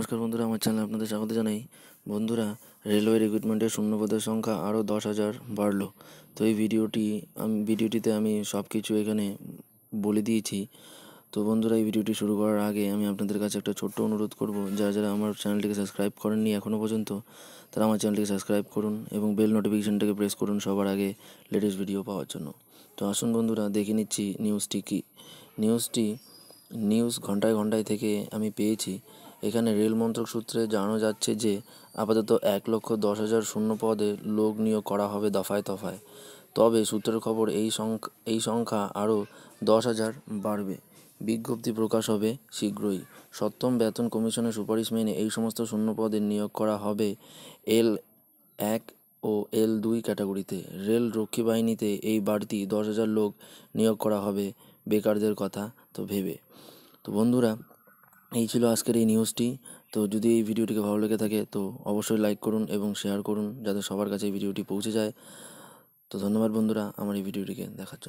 নমস্কার বন্ধুরা আমার চ্যানেলে আপনাদের স্বাগত জানাই বন্ধুরা রেলওয়ে রিক্রুটমেন্টের শূন্যপদের সংখ্যা আরও দশ হাজার বাড়লো তো এই ভিডিওটি আমি ভিডিওটিতে আমি সব কিছু এখানে বলে দিয়েছি তো বন্ধুরা এই ভিডিওটি শুরু করার আগে আমি আপনাদের কাছে একটা ছোট্ট অনুরোধ করব যারা যারা আমার চ্যানেলটিকে সাবস্ক্রাইব করেননি এখনও পর্যন্ত তারা আমার চ্যানেলটিকে সাবস্ক্রাইব করুন এবং বেল নোটিফিকেশানটাকে প্রেস করুন সবার আগে লেটেস্ট ভিডিও পাওয়ার জন্য তো আসুন বন্ধুরা দেখে নিচ্ছি নিউজটি কী নিউজটি নিউজ ঘন্টায় ঘন্টায় থেকে আমি পেয়েছি এখানে রেল মন্ত্রক সূত্রে জানা যাচ্ছে যে আপাতত এক লক্ষ দশ হাজার শূন্য পদে লোক নিয়োগ করা হবে দফায় দফায় তবে সূত্রের খবর এই সংখ্যা এই সংখ্যা আরও দশ হাজার বাড়বে বিজ্ঞপ্তি প্রকাশ হবে শীঘ্রই সপ্তম বেতন কমিশনের সুপারিশ মেনে এই সমস্ত শূন্য পদে নিয়োগ করা হবে এল এক ও এল দুই ক্যাটাগরিতে রেল রক্ষী বাহিনীতে এই বাড়তি দশ হাজার লোক নিয়োগ করা হবে বেকারদের কথা তো ভেবে তো বন্ধুরা এই ছিল আজকের এই নিউজটি তো যদি এই ভিডিওটিকে ভালো লেগে থাকে তো অবশ্যই লাইক করুন এবং শেয়ার করুন যাতে সবার কাছে এই ভিডিওটি পৌঁছে যায় তো ধন্যবাদ বন্ধুরা আমার এই ভিডিওটিকে দেখার জন্য